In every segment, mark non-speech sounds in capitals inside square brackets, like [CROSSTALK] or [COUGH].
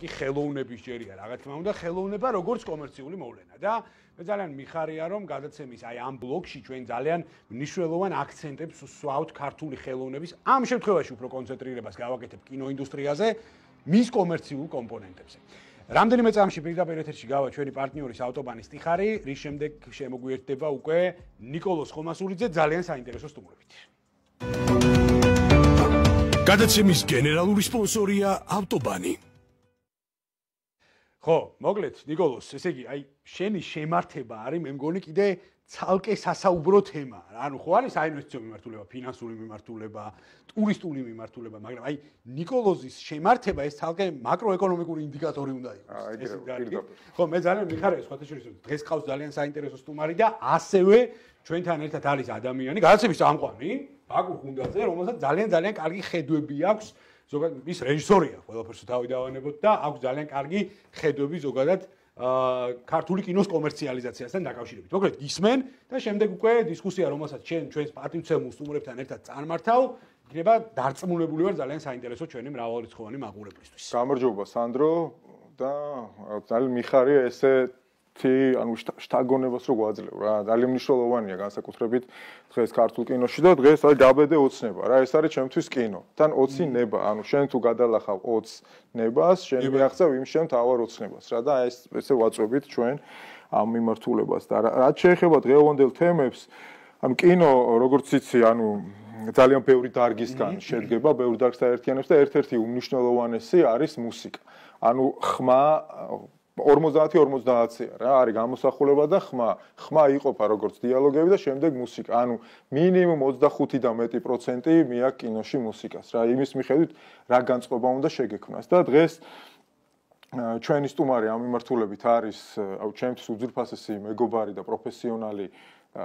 კი ხელოვნების ჯერია, რაღაც თქმა უნდა, ხელოვნება როგორც კომერციული მოვლენა და მე ძალიან მიხარია რომ გადაცემის აი ამ ბლოკში ჩვენ ძალიან მნიშვნელოვან აქცენტებს ვსვავთ ქართული ხელოვნების ამ შემთხვევაში უფრო კონცენტრირებას გავაკეთებ კინოინდუსტრიაზე, მის კომერციულ კომპონენტებზე. რამდენიმე წამში პირდაპირ ეთერში გავა ჩვენი პარტნიორის ავტობანის ტიხარი, რის შემდეგ შემოგვიერთდება უკვე نيكოლოს ხომასურიძე ძალიან საინტერესო სტუმრობით. გადაცემის გენერალური სპონსორია ავტობანი. ხო, მოკლედ, ნიკოლოს, ესე იგი, აი შენი შემართება არის, მე მგონი კიდე ცალკე სასაუბრო თემა. ანუ ხო არის აინვესტიციო მიმართულება, ფინანსური მიმართულება, ტურისტული მიმართულება, მაგრამ აი ნიკოლოზის შემართება ეს ცალკე მაკროეკონომიკური ინდიკატორი უნდა იყოს. ესე იგი, ხო, მე ძალიან მიხარია სხვათაშორის დღეს ყავს ძალიან საინტერესო სტუმარი და ასევე ჩვენთან ერთად არის ადამიანი, განაცხადების ამყვანი, ბაკურ გუნდაძე, რომელსაც ძალიან ძალიან კარგი ხედვები აქვს ზოგადად ის რეჟისორია ყველაფერსო თავი დავანებოთ და აქვს ძალიან კარგი ხედვები ზოგადად ა ქართული კინოს კომერციალიზაციასთან დაკავშირებით. მოკლედ ისმენ და შემდეგ უკვე დისკუსია, რომელსაც ჩვენ ჩვენს პატრიცემულ სტუმრებთან ერთად წარმართავ, იქნება დარწმუნებული ვარ ძალიან საინტერესო ჩვენი მრავალრიცხოვანი მაყურებლისთვის. გამარჯობა, სანდრო და ძალიან მიხარია ესე თი ანუ შტაგონებას რო გვაძლევ რა ძალიან მნიშვნელოვანია განსაკუთრებით დღეს ქართულ კინოში და დღეს აი დაბედე 20 ნება რა ეს არის ჩემთვის კინო თან 20 ნება ანუ შენ თუ გადალახავ 20 ნებას შენ მიახცევ იმ შენ თავარ 20 ნებას რა და აი ეს ესე ვაწუებით ჩვენ ამ მიმართულებას და რა შეიძლება დღევანდელ თემებს ანუ კინო როგორც იცი ანუ ძალიან ბევრი დარგისგან შედგება ბევრი დარგს აერთიანებს და ერთ-ერთი უმნიშვნელოვანესი არის მუსიკა ანუ ხმა 50-50-ია რა, არის გამოსახულება და ხმა. ხმა იყოფა როგორც დიალოგები და შემდეგ მუსიკა. ანუ მინიმუმ 25 და მეტი პროცენტი მეაქ კინოში მუსიკას. რა, იმის მიხედვით რა განწყობა უნდა შეგექმნას. და დღეს ჩვენი სტუმარი ამ მიმართულებით არის, აუ ჩემს უძრფასესი მეგობარი და პროფესიონალი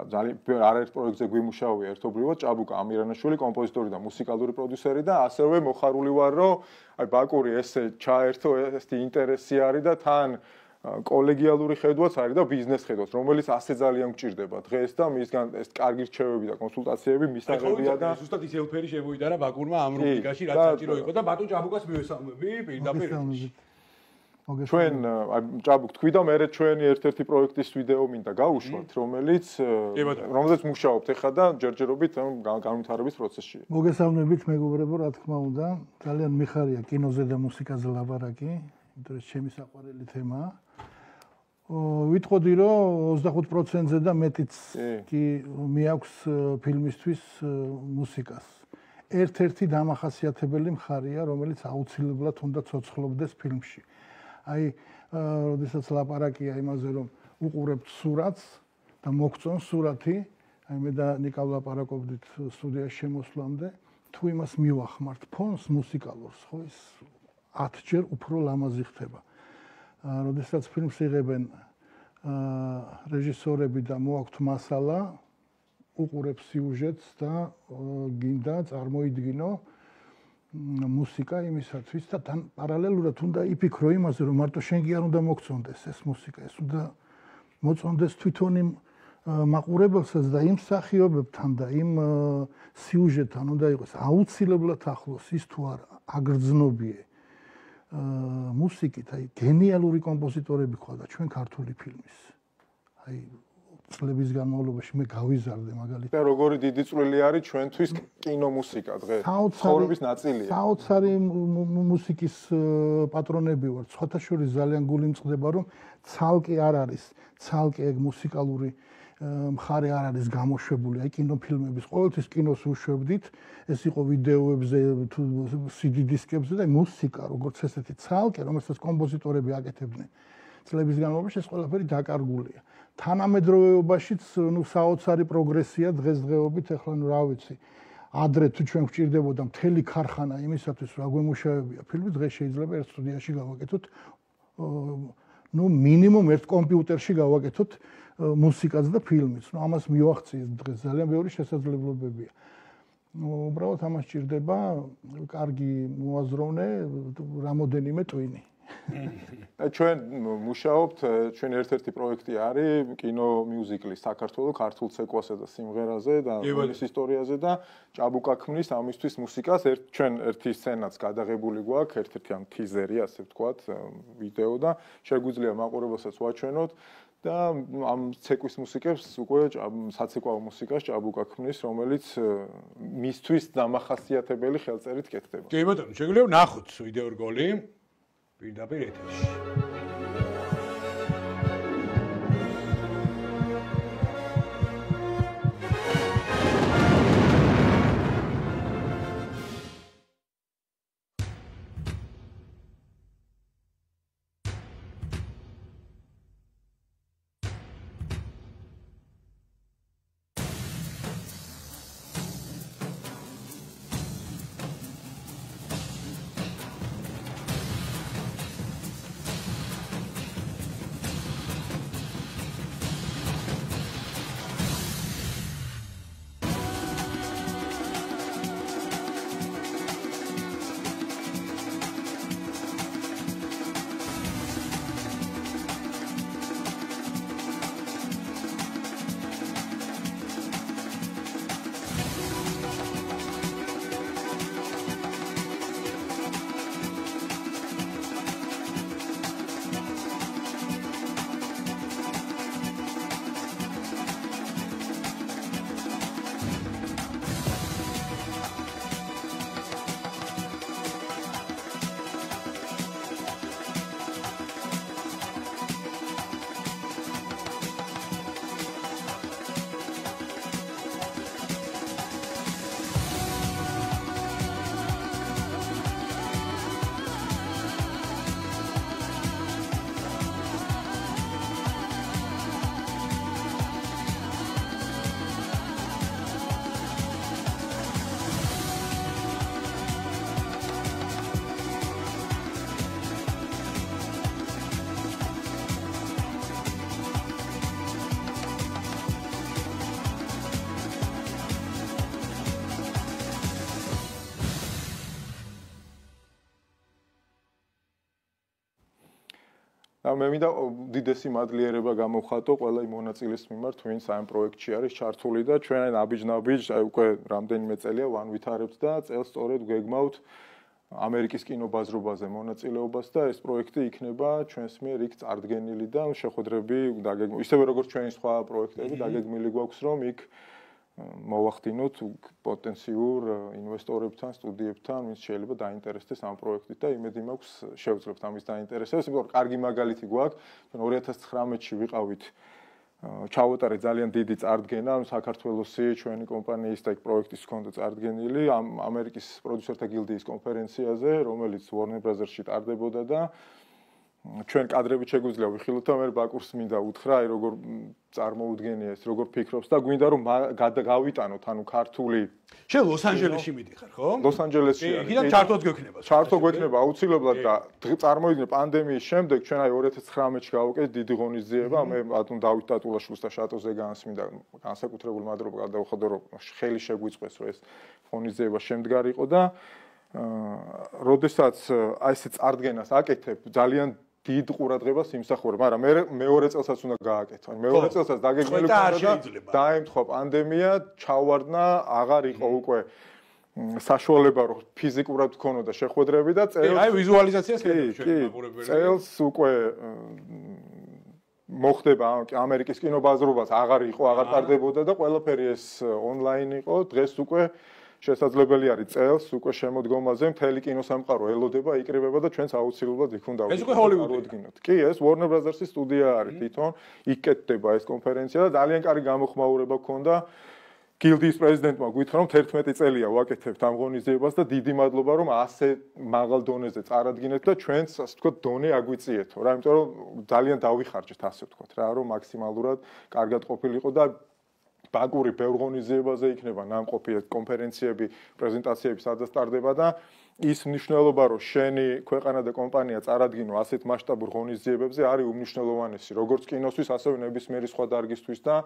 ძალიან არის პროექტზე გვიმუშავია ერთობლივად ჭაბუკა ამირანაშვილი კომპოზიტორი და მუსიკალური პროდიუსერი და ასევე მოხარული ვარ რომ აი ბაკური ესე ჩაერთო ესეთი ინტერესი არის და თან კოლეგიალური ხედვაც არის და ბიზნეს ხედვაც რომელიც ასე ძალიან გჭირდება დღეს და მისგან ეს კარგი რჩევები და კონსულტაციები მისაღებია და ზუსტად ისეულფერი შემოიდა რა ბაკურმა ამ რუბრიკაში რაც საჭირო იყო და ბატონ ჭაბუკას მივესალმები პირდაპირ ჩვენ ჭაბუკ თქვი და მე რე ჩვენი ერთ-ერთი პროექტის ვიდეო მინდა გავუშვათ, რომელიც რომელიც მუშაობთ ახლა და ჯერჯერობით განვითარების პროცესშია. მოგესალმებით მეგობრებო, რა თქმა უნდა, ძალიან მიხარია კინოზე და მუსიკაზე ლაბარაკი, იმიტომ რომ ჩემი საყვარელი თემაა. ვიტყოდი რომ 25%-ზე და მეტიც კი მე აქვს ფილმისთვის მუსიკას. ერთ-ერთი დამახასიათებელი მხარეა, რომელიც აუცილებლად უნდა ცოცხლობდეს ფილმში. აი, ოდესაც ლაპარაკია იმაზე, რომ უყურებთ სურათს და მოგწონ სურათი, აი მე და ნიკა ვლაპარაკობდით სტუდიაში შემოსვლამდე, თუ იმას მივახმართ ფონს მუსიკალურს, ხო ეს 10 ჯერ უფრო ლამაზი ხდება. აა, ოდესაც ფილმს იღებენ აა რეჟისორები და მოაქვთ მასალა უყურებს სიუჟეტს და გინდა წარმოიდგინო, აა მუსიკა იმისათვის და თან პარალელურად უნდა იფიქრო იმაზე რომ მარტო შენ კი არ უნდა მოგწონდეს ეს მუსიკა ეს უნდა მოწონდეს თვითონ იმ მაყურებელსაც და იმ სახიობებთან და იმ სიუჟეტთან უნდა იყოს აუცილებლად ახლოს ის თუ არ აგრძნობიე მუსიკით აი გენიალური კომპოზიტორები ხვდა ჩვენ ქართული ფილმის აი წლების განმავლობაში მე გავიზარდე მაგალითად. და როგორი დიდი წვლილი არის ჩვენთვის კინომუსიკა დღეს? ხორების ნაწილია. საოცარი მუსიკის პატრონები ვარ. ცოტაშორის ძალიან გული მწდება რომ ცალკე არ არის, ცალკე ეგ მუსიკალური მხარე არ არის გამოშვებული, აი კინოფილმების, ყოველთვის კინოს უშვებდით, ეს იყო ვიდეოებზე თუ CD დისკებზე და მუსიკა როგორც ესეთი ცალკე, რომელსაც კომპოზიტორები აკეთებდნენ. წლების განმავლობაში ეს ყველაფერი დაკარგულია. თანამედროვეობაშიც ნუ საოცარი პროგრესია დღესდღეობით, ეხლა ნუ რა ვიცი. ადრე თუ ჩვენ გვჭირდებოდა მთელი ქარხანა იმისათვის, რა გვემუშავებია ფილმი, დღეს შეიძლება ერთ სტუდიაში გავაკეთოთ ნუ მინიმუმ ერთ კომპიუტერში გავაკეთოთ მუსიკაც და ფილმიც. ნუ ამას მივახციეთ დღეს ძალიან ბევრი შესაძლებლობებია. ნუ უბრალოდ ამას ჭირდება კარგი მოაზროვნე, რამოდენიმე ტვინი. და ჩვენ მუშაობთ ჩვენ ერთ-ერთი პროექტი არის კინო მიუზიკლი საქართველოს ქართულ ცეკვასა და სიმღერაზე და მის ისტორიაზე და ჭაბუკა ქმნის ამისთვის მუსიკას ერთ ჩვენ ერთი სცენაც გადაღებული გვაქვს ერთ-ერთი ამ თიზერი ასე ვთქვათ ვიდეო და შეგვიძლია მაყურებელსაც ვაჩვენოთ და ამ ცეკვის მუსიკებს უკვე საცეკვაო მუსიკას ჭაბუკა ქმნის რომელიც მისთვის დამახასიათებელი ხელწერით კეთდება. კი ბატონო შეგვიძლია ნახოთ ვიდეორგოლი Vida Veredas. და მე მინდა დიდესი მადლიერება გამოვხატო ყველა იმ მონაწილეს მიმართ, ვინც ამ პროექტში არის ჩართული და ჩვენ აბიჯნაბიჯ აი უკვე რამდენიმე წელია ვანვითარებთ და წელს სწორედ გეგმავთ ამერიკის კინობაზრობაზე მონაწილეობას და ეს პროექტი იქნება ჩვენს მიერ იქ წარდგენილი და შეხვედრები დაგეგმ ისევე როგორც ჩვენი სხვა პროექტები დაგეგმილი გვაქვს რომ იქ მოვახდინოთ პოტენციურ ინვესტორებთან, სტუდიებთან, ვინც შეიძლება დაინტერესდეს ამ პროექტით და იმედი მაქვს შევძლებთ ამის დაინტერესებას. იმიტომ რომ კარგი მაგალითი გვაქვს, ჩვენ 2019-ში ვიყავით ჩავოტარე ძალიან დიდი წარდგენა საქართველოსი ჩვენი კომპანიის და იქ პროექტის კონდო წარდგენილი ამ ამერიკის პროდიუსერთა გილდიის კონფერენციაზე, რომელიც Warner Brothers-ში ტარდებოდა და ჩვენ კადრები შეგვიძლია ვიხილოთ, რომ ერთ ბაკურს მინდა უთხრა, აი როგორ წარმოუდგენია ეს, როგორ ფიქრობს და გვინდა რომ გავიტანოთ, ანუ ქართული. შენ ლოს-ანჯელესში მიდიხარ, ხო? ლოს-ანჯელესში არის. კი, ერთად ჩართოს გვექნება. ჩართო გვექნება აუცილებლად და წარმოიდგინე პანდემიის შემდეგ ჩვენ აი 2019-ში გავუკეთ დიდი ღონისძიება, მე ბატონ დავით ტატულაშვილს და შატოზე განსმინდა განსაკუთრებულ მადრობა გადავხადო რომ ხელი შეგვიწყვეს რომ ეს ღონისძიება შემდგარიყო და აა როდესაც აი ესე წარდგენას აკეთებ ძალიან დიდ ყურადღებას იმსახურებ, მაგრამ მე მეორე წელსაც უნდა გააკეთო. მეორე წელსაც დაგეგმილი ყურადღება დაემთხვა პანდემია, ჩავარდა, აღარ იყო უკვე საშუალება რომ ფიზიკურად გქონოდა შეხვედრები და წელს აი ვიზუალიზაციას ხედავ ჩვენ მაგურებელი წელს უკვე მოხდება ამერიკის კინობაზრობას აღარ იყო აღარ ტარდებოდა და ყველაფერი ეს ონლაინი იყო დღეს უკვე შესაძლებელი არის წელს უკვე შემოდგომაზე მთელი კინოსამყარო ელოდება, იყრებება და ჩვენც აუცილებლად იქunda ვიყავით. ეს უკვე ჰოლივუდი. კი, ეს Warner Brothers-ის სტუდია არის თვითონ. იკეთდება ეს კონფერენცია და ძალიან კარგი გამოხმაურება ქონდა. გილდიის პრეზიდენტმა გითხრა, რომ 11 წელია ვაკეთებთ ამ ღონისძიებას და დიდი მადლობა, რომ ასე მაღალ დონეზე წარადგინეთ და ჩვენს, ასე ვთქვათ, დონე აგვიწიეთო, რა, იმიტომ რომ ძალიან დავიხარჯეთ, ასე ვთქვათ, რა, რომ მაქსიმალურად კარგად ყოფილიყო და ბაკური ბევრ ღონისძიებაზე იქნება ნამყოფი კონფერენციები, პრეზენტაციები სადაც ტარდება და ის მნიშვნელობა რომ შენი ქვეყანა და კომპანია წარადგინო ასეთ მასშტაბურ ღონისძიებებზე არის უმნიშვნელოვანესი როგორც კინოსთვის ასევე ნებისმიერი სხვა დარგისთვის და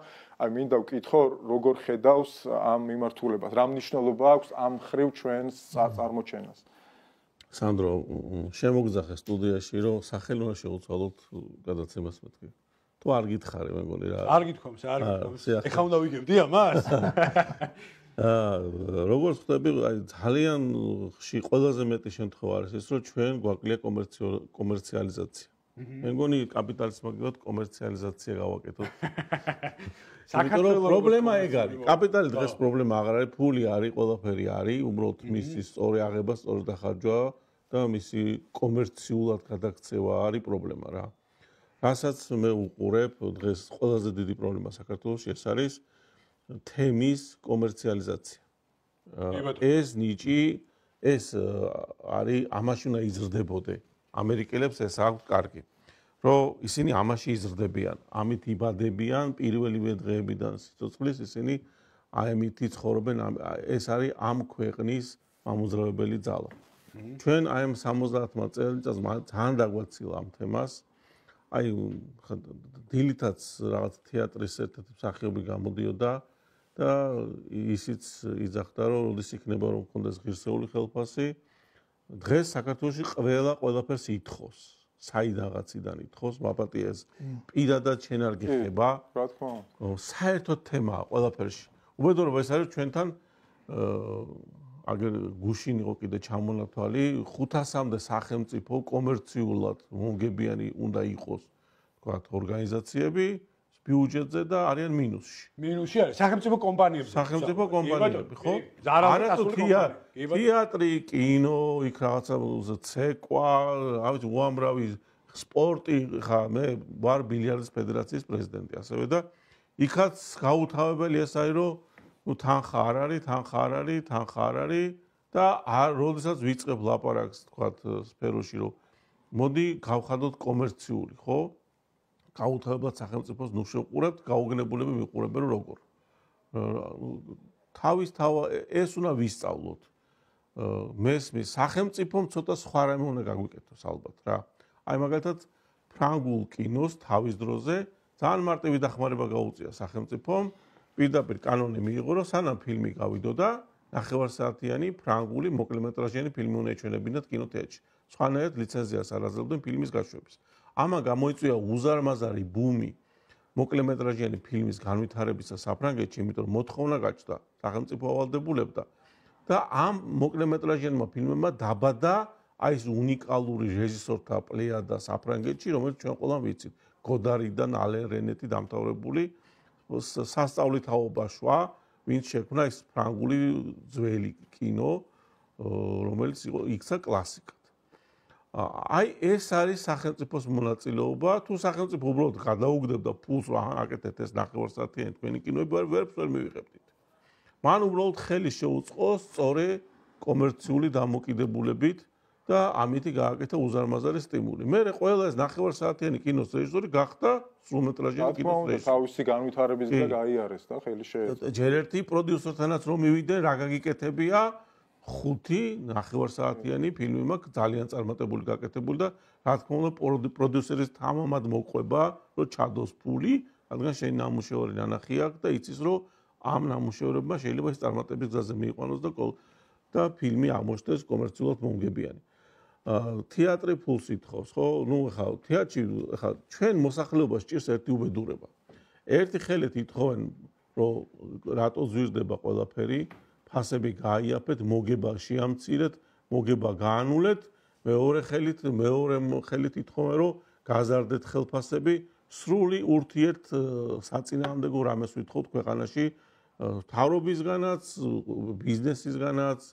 აი მინდა ვკითხო როგორ ხედავს ამ მიმართულებას რა მნიშვნელობა აქვს ამ ხრივ ჩვენს წარმოჩენას სანდრო შემოგძახე სტუდიაში რომ სახელოა შეუცვალოთ გადაცემას მეთქი თუ არ გითხარი მეგონი რა არ გითხომს არ გითხომს ეხა უნდა ვიგებდი ამას [LAUGHS] აა როგორც ხვდები აი ძალიან ხში ყველაზე მეტი შემთხვევა არის ეს რომ ჩვენ გვაკლია კომერციალიზაცია მე მგონი კაპიტალიზმი გიოთ კომერციალიზაცია გავაკეთოთ [LAUGHS] საქართველოს პრობლემა ეგ არის კაპიტალი დღეს პრობლემა აღარ არის ფული არის ყველაფერი არის უბრალოდ მისი სწორი აღება სწორი დახარჯვა და მისი კომერციულად გადაქცევა არის პრობლემა რა რასაც მე უყურებ დღეს ყველაზე დიდი პრობლემა საქართველოს ეს არის თემის კომერციალიზაცია. ეს ნიჭი ეს არის ამაში უნდა იზრდებოდე. ამერიკელებს ეს აქვს კარგი. რომ ისინი ამაში იზრდებიან, ამით იბადებიან პირველივე დღეებიდან სიცოცხლის ისინი აი ამითი ცხოვრობენ ეს არის ამ ქვეყნის მამოძრავებელი ძალა. ჩვენ აი ამ 70-მა წელიწადს ძალიან დაგვაცილა ამ თემას. აი დილითაც რაღაც თეატრის ერთ-ერთი მსახიობი გამოდიოდა და ისიც იძახდა რომ როდის იქნება რომ კონდეს ღირსეული ხელფასი დღეს საქართველოსი ყველა ყველაფერს ითხოს საიდან რაციდან ითხოს მაპატიას პირადად შენ არ გიხება რა თქმა უნდა საერთო თემაა ყველაფერში უბედურობა ეს არის ჩვენთან აა აგერ გუშინ იყო კიდე ჩამონათვალი 500-მდე სახელმწიფო კომერციულად მომგებიანი უნდა იყოს თქვა ორგანიზაციები ბიუჯეტზე და არიან მინუსში. მინუსში არის სახელმწიფო კომპანიებზე. სახელმწიფო კომპანიები, ხო? არასულია. თეატრი, კინო, იქ რაღაცა ცეკვა, რავი, უამრავი სპორტი, ხა, მე ვარ ბილიარდის ფედერაციის პრეზიდენტი, ასევე და იქაც გაუთავებელი ეს არის, რომ ნუ თანხა არ არის, თანხა არ არის, თანხა არ არის და არ როდესაც ვიწებ ლაპარაკს თქვა სფეროში რომ მოდი გავხადოთ კომერციული, ხო? გაუთავებლად სახელმწიფოს ნუშევყურებთ, გაუგნებულები მიყურებენ რომ როგორ. თავის თავ ეს უნდა ვისწავლოთ. მესმის სახელმწიფომ ცოტა სხვა რამე უნდა გაგვიკეთოს ალბათ რა. აი მაგალითად ფრანგულ კინოს თავის დროზე ძალიან მარტივი დახმარება გაუწია სახელმწიფომ პირდაპირ კანონი მიიღო, რომ სანამ ფილმი გავიდოდა, ნახევარსაათიანი ფრანგული მოკლემეტრაჟიანი ფილმი უნდა ეჩვენებინათ კინოთეატრში. სხვანაირად ლიცენზიას არ აძლევდნენ ფილმის გაშვების. ამან გამოიწვია უზარმაზარი ბუმი მოკლემეტრაჟიანი ფილმის განვითარებისა საფრანგეთში, იმიტომ მოთხოვნა გაჩნდა სახელმწიფო ავალდებულებდა და ამ მოკლემეტრაჟიანმა ფილმებმა დაბადა აი ეს უნიკალური რეჟისორთა პლეიადა საფრანგეთში, რომელიც ჩვენ ყველამ ვიცით, გოდარიდან ალერენეტი დამთავრებული სასწავლითაობა შვა, ვინც შექმნა ეს ფრანგული ძველი кино, რომელიც იყო იქცა კლასიკად. აი ეს არის სახელმწიფოს მონაწილეობა, თუ სახელმწიფო უბრალოდ გადაუგდებდა ფულს, რა აკეთეთ ეს ნახევარსათიან თქვენი კინოები, ვერ ვერ მივიღებდით. მან უბრალოდ ხელი შეუწყო სწორე კომერციული დამოკიდებულებით და ამითი გააკეთა უზარმაზარი სტიმული. მე ყველა ეს ნახევარსაათიანი კინოს რეჟისორი გახდა სრულმეტრაჟიანი კინოსრეჟისორი. თავისი განვითარების და გაიარეს და ხელი შეეწყო. ჯერ ერთი პროდიუსერთანაც რომ მივიდნენ, რა გაგიკეთებია? ხუთი ნახევარსაათიანი ფილმი მაქვს ძალიან წარმატებული გაკეთებული და რა თქმა უნდა პროდიუსერის თამამად მოყვება, რომ ჩადოს ფული, რადგან შენ ნამუშევარი ნანახი აქვს და იცის რომ ამ ნამუშევრებმა შეიძლება ეს წარმატების გზაზე მიიყვანოს და და ფილმი ამოშთეს კომერციულად მომგებიანი. თეატრი ფულს ითხოვს, ხო? ნუ ხა თეატრი ხა ჩვენ მოსახლეობას ჭირს ერთი უბედურება. ერთი ხელით ითხოვენ, რომ რატო ზვირდება ყველაფერი, ფასები გაიაფეთ, მოგება შეამცირეთ, მოგება გაანულეთ, მეორე ხელით, მეორე ხელით ითხოვენ, რომ გაზარდეთ ხელფასები, სრული ურთიერთ საწინააღმდეგო რამეს ვითხოვთ ქვეყანაში, თავრობისგანაც, ბიზნესისგანაც,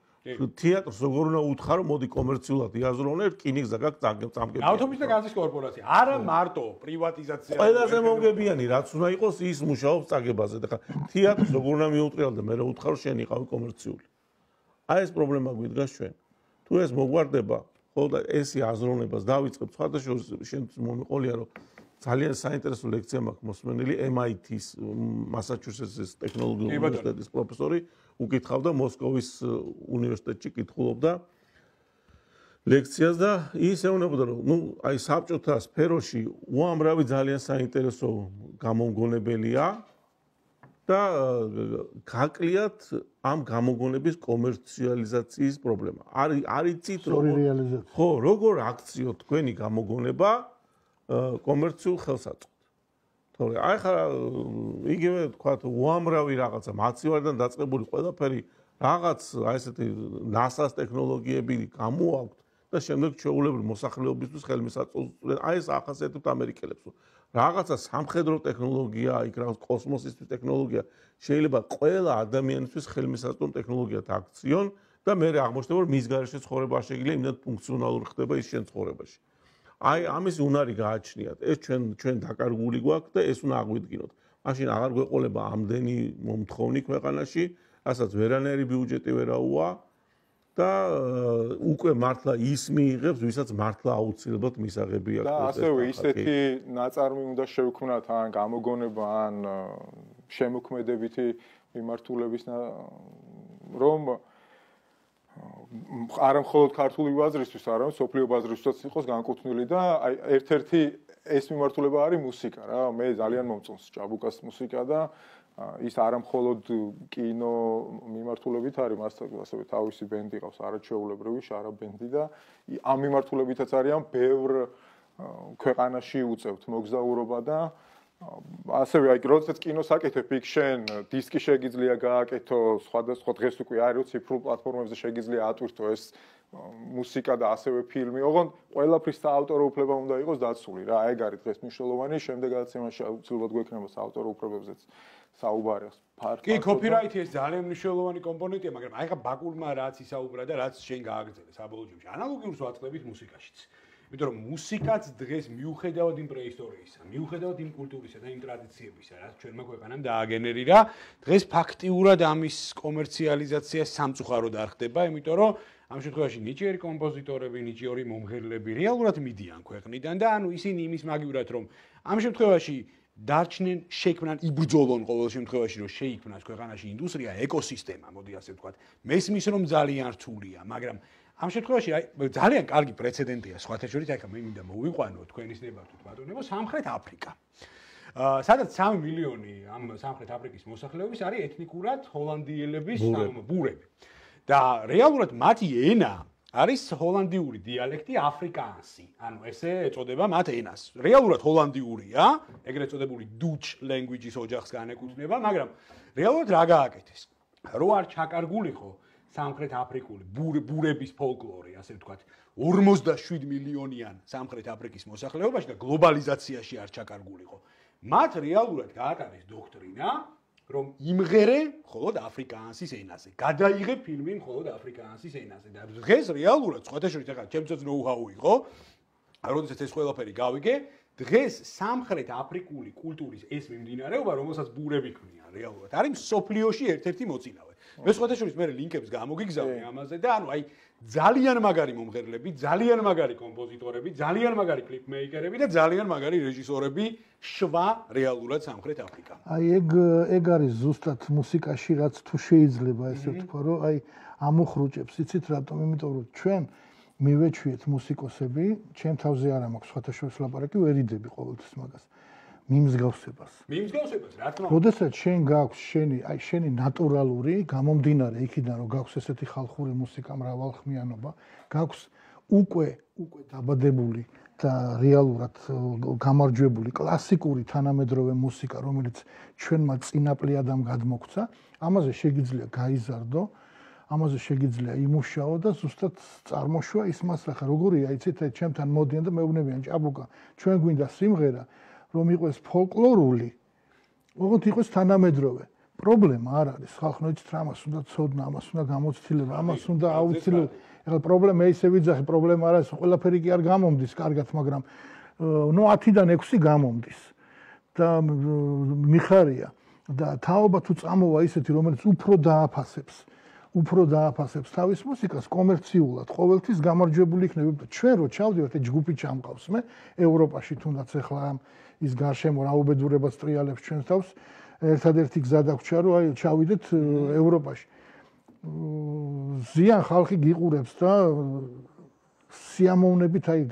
თეატრს როგორ უნდა უთხარ მოდი კომერციულად იაზროვნებ კინიგზა გაკ წამგებ ავტომის და გაზის კორპორაცია არა მარტო პრივატიზაცია ყველაზე მომგებიანი რაც უნდა იყოს ის მუშაობს წაგებაზე და ხა თეატრს როგორ უნდა მიუტყეალ და მე რა უთხარ შენ იყავი კომერციული აი ეს პრობლემა გვიდგას ჩვენ თუ ეს მოგვარდება ხო და ესე აზროვნებას დავიწყებ სხვა და შენ მომიყოლია რომ ძალიან საინტერესო ლექცია მაქვს მოსმენილი MIT-ის მასაჩუსეტსის ტექნოლოგიური უნივერსიტეტის პროფესორი უკითხავდა მოსკოვის უნივერსიტეტში კითხულობდა ლექციას და ის ეუბნებოდა რომ ნუ აი საბჭოთა სფეროში უამრავი ძალიან საინტერესო გამომგონებელია და გაკლიათ ამ გამომგონების კომერციალიზაციის პრობლემა. არის არიცით როგორ ხო, როგორ აქციო თქვენი გამომგონება კომერციულ ხელსაწყოდ. თორე აი ხარ იგივე თქვა უამრავი რაღაცა მაცივარდან დაწყებული ყველაფერი რაღაც აი ესეთი NASA-ს ტექნოლოგიები გამოაქვს და შემდეგ შეუულებრ მოსახლეობისთვის ხელმისაწვდომი აი ეს ახასიათებთ ამერიკელებს. რაღაცა სამხედრო ტექნოლოგია, იქ რა კოსმოსისთვის ტექნოლოგია, შეიძლება ყველა ადამიანისთვის ხელმისაწვდომ ტექნოლოგიათ აქციონ და მე აღმოჩნდება რომ მის გარშე ცხოვრება შეიძლება იმდან ფუნქციონალური ხდება ის შენ ცხოვრებაში. აი ამის უნარი გააჩნიათ. ეს ჩვენ ჩვენ დაკარგული გვაქვს და ეს უნდა აღვიდგინოთ. მაშინ აღარ გვეყოლება ამდენი მომთხოვნი ქვეყანაში, რასაც ვერანაირი ბიუჯეტი ვერ აუა და უკვე მართლა ის მიიღებს, ვისაც მართლა აუცილებლად მისაღები აქვს. და ასევე ისეთი ნაწარმი უნდა შევქმნათ ან გამოგონება ან შემოქმედებითი მიმართულების რომ არა მხოლოდ ქართული ბაზრისთვის, არამედ სოფლიო ბაზრისთვისაც იყოს განკუთვნილი და აი ერთ-ერთი ეს მიმართულება არის მუსიკა რა. მე ძალიან მომწონს ჭაბუკას მუსიკა და ის არა მხოლოდ კინო მიმართულებით არის, მას ასევე თავისი ბენდი ყავს, არაჩეულებრივი შარა ბენდი და ამ მიმართულებითაც არის ამ ბევრ ქვეყანაში უწევთ მოგზაურობა და აა ასევე აი როდესაც კინოს აკეთებ ფიქშენ დისკი შეიძლება გააკეთო სხვადასხვა დღეს უკვე არის რო ციფრულ პლატფორმებზე შეიძლება ატვირთო ეს მუსიკა და ასევე ფილმი. ოღონდ ყველაფრის საავტორო უფლება უნდა იყოს დაცული რა. აი გარეთ დღეს მნიშვნელოვანი შემდეგაც იმას ცულად გვექნება საავტორო უფლებებზეც საუბარებს ფარკი. კი, კოპირაითი ეს ძალიან მნიშვნელოვანი კომპონენტია, მაგრამ აიღა ბაკულმა რაც ისაუბრა და რაც შენ გააგზავნე საბოლოო ჯამში ანალოგიურს ვაწყლებით მუსიკაშიც. იმიტომ რომ მუსიკაც დღეს მიუხედავად იმ პრეისტორიისა, მიუხედავად იმ კულტურისა და იმ ტრადიციებისა, რაც ჩვენმა ქვეყანამ დააგენერირა, დღეს ფაქტიურად ამის კომერციალიზაცია სამწუხაროდ არ ხდება, იმიტომ რომ ამ შემთხვევაში ნიჭიერი კომპოზიტორები, ნიჭიერი მომღერლები რეალურად მიდიან ქვეყნიდან და ანუ ისინი იმის მაგივრად რომ ამ შემთხვევაში დარჩნენ შეიქმნან იბრძოლონ ყოველ შემთხვევაში რომ შეიქმნას ქვეყანაში ინდუსტრია, ეკოსისტემა, მოდი ასე ვთქვათ. მესმის რომ ძალიან რთულია, მაგრამ ამ შემთხვევაში აი ძალიან კარგი პრეცედენტია სხვათაშორის აი მინდა მოვიყვანო თქვენის ნებართვით ბატონებო სამხრეთ აფრიკა. აა სადაც 3 მილიონი ამ სამხრეთ აფრიკის მოსახლეობის არის ეთნიკურად ჰოლანდიელების ბურები. და რეალურად მათი ენა არის ჰოლანდიური დიალექტი აფრიკაანსი, ანუ ესე ეწოდება მათ ენას. რეალურად ჰოლანდიურია, ეგრეთ წოდებული დუჩ ლენგვიჯის ოჯახს განეკუთვნება, მაგრამ რეალურად რა გააკეთეს? რო არ ჩაკარგულიყო, სამხრეთ აფრიკული ბურების ფოლკლორი, ასე ვთქვათ, 47 მილიონიან სამხრეთ აფრიკის მოსახლეობაში და გლობალიზაციაში არ ჩაკარგულიყო. მათ რეალურად გააკეთეს დოქტრინა, რომ იმღერე მხოლოდ აფრიკაანსის ენაზე. გადაიღე ფილმი მხოლოდ აფრიკაანსის ენაზე და დღეს რეალურად სხვათა შორის ახლა ჩემცაც ნოუ-ჰაუი ხო? როდესაც ეს ყველაფერი გავიგე, დღეს სამხრეთ აფრიკული კულტურის ეს მიმდინარეობა, რომელსაც ბურები ქმნიან რეალურად, არის სოფლიოში ერთ-ერთი მოწინავე. მე შეხედავთ, მე ლინკებს გამოგიგზავნე ამაზე და ანუ აი ძალიან მაგარი მომღერლები, ძალიან მაგარი კომპოზიტორები, ძალიან მაგარი კლიპმეიკერები და ძალიან მაგარი რეჟისორები შვა რეალურად სამხრეთ აფრიკა. აი ეგ ეგ არის ზუსტად მუსიკაში რაც თუ შეიძლება ესე ვთქვა, რომ აი ამოხრუჭებს, იცით რატომ? იმიტომ რომ ჩვენ მივეჩვიეთ მუსიკოსები, ჩემ თავზე არა მაქვს სხვათა შორის ლაპარაკი, ვერიდები ყოველთვის მაგას. მიმსგავსებას. მიმსგავსებას, რა თქმა უნდა. როდესაც შენ გაქვს შენი, აი შენი ნატურალური გამომდინარე იქიდან რომ გაქვს ესეთი ხალხური მუსიკა მრავალხმიანობა, გაქვს უკვე უკვე დაბადებული და რეალურად გამარჯვებული კლასიკური თანამედროვე მუსიკა, რომელიც ჩვენმა წინაპლიადამ გადმოგცა, ამაზე შეიძლება გაიზარდო, ამაზე შეიძლება იმუშაო და ზუსტად წარმოშვა ის მასახა. როგორია, იცით, აი ჩემთან მოდიან და მეუბნებიან ჭაბუკა, ჩვენ გვინდა სიმღერა, რომ იყოს ფოლკლორული, როგორც იყოს თანამედროვე. პრობლემა არ არის, ხალხო იცით რამას უნდა წოდნა, ამას უნდა გამოცდილება, ამას უნდა აუცილებლად. ეხლა პრობლემა ისე ვიძახი, პრობლემა არ არის, ყველაფერი კი არ გამომდის კარგად, მაგრამ ნუ 10-დან 6-ი გამომდის. და მიხარია და თაობა თუ წამოვა ისეთი, რომელიც უფრო დააფასებს. უფრო დააფასებს თავის მუსიკას კომერციულად, ყოველთვის გამარჯვებული იქნება. ჩვენ რო ჩავდივართ ეჯგუფი ჩამყავს მე ევროპაში თუნდაც ახლა ის გარშემო რა უბედურებას ტრიალებს ჩვენ თავს, ერთადერთი გზა დაგვჭირა რომ აი ჩავიდეთ ევროპაში. ზიან ხალხი გიყურებს და სიამოვნებით აი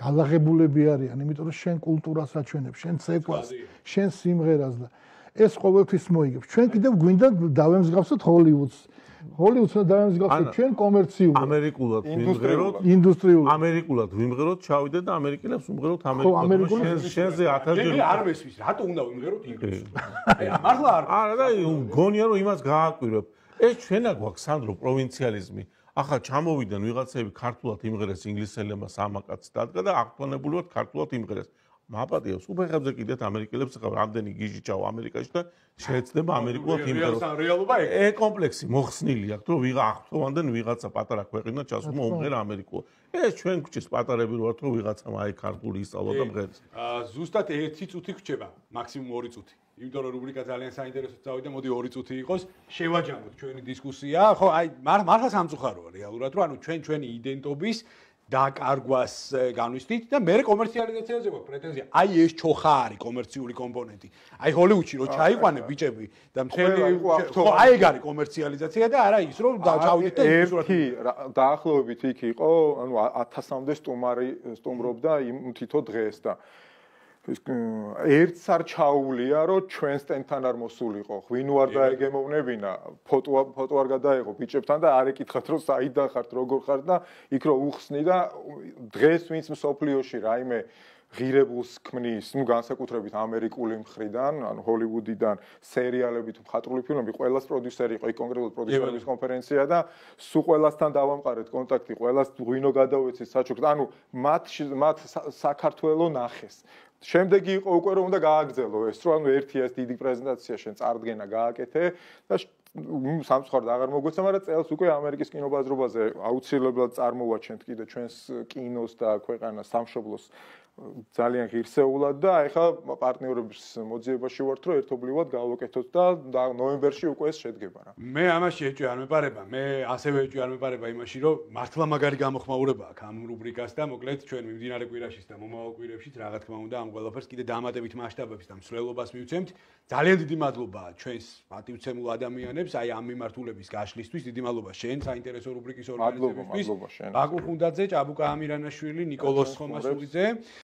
გადაღებულები არიან, იმიტომ რომ შენ კულტურას აჩვენებს, შენ ცეკვას, შენ სიმღერას და ეს ყოველთვის მოიგებს. ჩვენ კიდევ გვინდა დავემსგავსოთ ჰოლივუდს. ჰოლივუდსა და დაიანის გახსნით ჩვენ კომერციულად ამერიკულად ვიმღეროთ ინდუსტრიულად ამერიკულად ვიმღეროთ ჩავიდე და ამერიკელებს ვიმღეროთ ამერიკულად შენ შენზე 1000 ჯერ არ მესმის რატო უნდა ვიმღეროთ ინგლისურად აი მართლა არ არა და გონია რომ იმას გააკვირებ ეს ჩვენა გვაქვს სანდრო პროვინციალიზმი ახლა ჩამოვიდნენ ვიღაცები ქართულად იმღერეს ინგლისელებმა სამაკაც დადგა და აღფონებულიოთ ქართულად იმღერეს მაპატიებს უფეხებზე კიდეთ ამერიკელებს ახლა რამდენი გიჟი ჩაო ამერიკაში და შეეცდება ამერიკულ ტიმპერს. ეე კომპლექსი მოხსნილი აქვს რომ ვიღა ახტოვანდნენ ვიღაცა პატარა ქვეყნა ჩასულმო უმღერ ამერიკულ. ეს ჩვენ ქუჩის პატარები როართ რომ ვიღაცა აი ქართული ისწავლა და მღერს. ზუსტად 1 წუთი ხრჩება, მაქსიმუმ 2 წუთი. იმიტომ რომ რუბრიკა ძალიან საინტერესო წავიდა, მოდი 2 წუთი იყოს, შევაჯამოთ ჩვენი დისკუსია. ხო, აი მართლა სამწუხაროა რეალურად რომ ანუ ჩვენ ჩვენი იდენტობის დაკარგვას განვისთით და მე კომერციალიზაციაზე გვაქვს პრეტენზია. აი ეს ჩოხა არის კომერციული კომპონენტი. აი ჰოლივუდში რო ჩაიყვანე ბიჭები და მთელი ხო აი ეგ არის კომერციალიზაცია და არა ის რომ დაჩავიდეთ და ერთი დაახლოებით იქ იყო ანუ 1000-მდე სტუმარი სტუმრობდა იმ თვითო დღეს და ერთ სარჩაულია რომ ჩვენს ტენთან არ მოსულიყო ვინ უარ დაეგემოვნებინა ფოტო ფოტო არ გადაეღო ბიჭებთან და არ ეკითხათ რომ საიდან ხართ როგორ ხართ და იქ რომ უხსნი და დღეს ვინც მსოფლიოში რაიმე ღირებულს ქმნის, ну განსაკუთრებით ამერიკული მხრიდან, ანუ ჰოლივუდიდან სერიალები თუ მხატვრული ფილმები, ყოველას პროდიუსერი იყო, კონკრეტულ პროდიუსერების კონფერენცია და სულ ყოველასთან დავამყარეთ კონტაქტი, ყოველას ღვინო გადავეცეთ საჩუქრად, ანუ მათ მათ საქართველოს ნახეს. შემდეგი იყო უკვე რომ უნდა გააგზელო ეს რომ ანუ ერთი ეს დიდი პრეზენტაცია შენ წარდგენა გააკეთე და სამცხარდ აღარ მოგვეცა, მაგრამ წელს უკვე ამერიკის კინობაზრობაზე აუცილებლად წარმოვაჩენთ კიდე ჩვენს კინოს და ქვეყანას სამშობლოს ძალიან ღირსეულად და ეხლა პარტნიორების მოძიებაში ვართ, რომ ერთობლივად გავაკეთოთ და ნოემბერში უკვე ეს შედგება რა. მე ამაში ეჭვი არ მეპარება, მე ასევე ეჭვი არ მეპარება იმაში, რომ მართლა მაგარი გამოხმაურება აქვს ამ რუბრიკას და მოკლედ ჩვენ მიმდინარე კვირაშის და მომავალ კვირებშიც რა თქმა უნდა ამ ყველაფერს კიდე დამატებით მასშტაბებს და მსვლელობას მივცემთ. ძალიან დიდი მადლობა ჩვენს პატივცემულ ადამიანებს, აი ამ მიმართულების გაშლისთვის, დიდი მადლობა შენ საინტერესო რუბრიკის ორგანიზატორებს. მადლობა შენ. ბაკუ ხუნდაძე, ჭაბუკა ამირანაშვილი, نيكოლოს ხომასურიძე.